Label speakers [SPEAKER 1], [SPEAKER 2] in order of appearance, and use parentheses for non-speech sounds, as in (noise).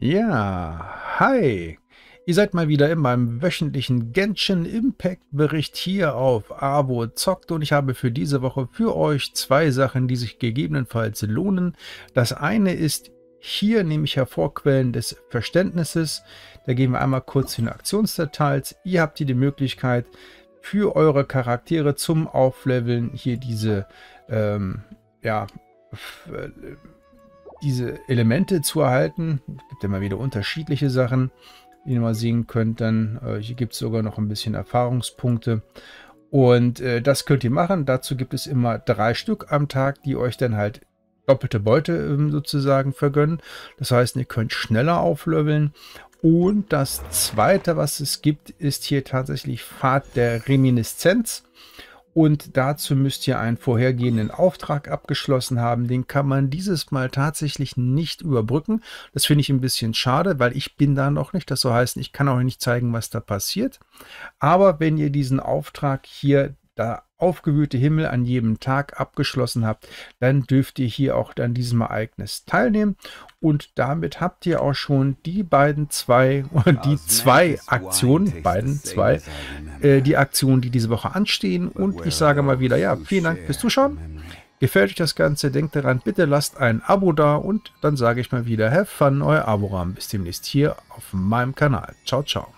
[SPEAKER 1] Ja, hi. Ihr seid mal wieder in meinem wöchentlichen Genshin Impact Bericht hier auf Abo zockt und ich habe für diese Woche für euch zwei Sachen, die sich gegebenenfalls lohnen. Das eine ist hier nehme ich Hervorquellen des Verständnisses. Da gehen wir einmal kurz in Aktionsdetails. Ihr habt hier die Möglichkeit, für eure Charaktere zum Aufleveln hier diese ähm, ja, äh, diese Elemente zu erhalten. Es gibt immer wieder unterschiedliche Sachen, die ihr mal sehen könnt. Dann äh, hier gibt es sogar noch ein bisschen Erfahrungspunkte. Und äh, das könnt ihr machen. Dazu gibt es immer drei Stück am Tag, die euch dann halt doppelte Beute ähm, sozusagen vergönnen. Das heißt, ihr könnt schneller auflöbeln. Und das zweite, was es gibt, ist hier tatsächlich Fahrt der Reminiszenz. Und dazu müsst ihr einen vorhergehenden Auftrag abgeschlossen haben. Den kann man dieses Mal tatsächlich nicht überbrücken. Das finde ich ein bisschen schade, weil ich bin da noch nicht. Das soll heißen, ich kann euch nicht zeigen, was da passiert. Aber wenn ihr diesen Auftrag hier da aufgewühlte Himmel an jedem Tag abgeschlossen habt, dann dürft ihr hier auch an diesem Ereignis teilnehmen. Und damit habt ihr auch schon die beiden zwei, (laughs) die zwei Aktionen, beiden zwei, äh, die Aktionen, die diese Woche anstehen. Und ich sage mal wieder, ja, vielen Dank fürs Zuschauen. Gefällt euch das Ganze? Denkt daran, bitte lasst ein Abo da und dann sage ich mal wieder, have fun, euer Aboram. Bis demnächst hier auf meinem Kanal. Ciao, ciao.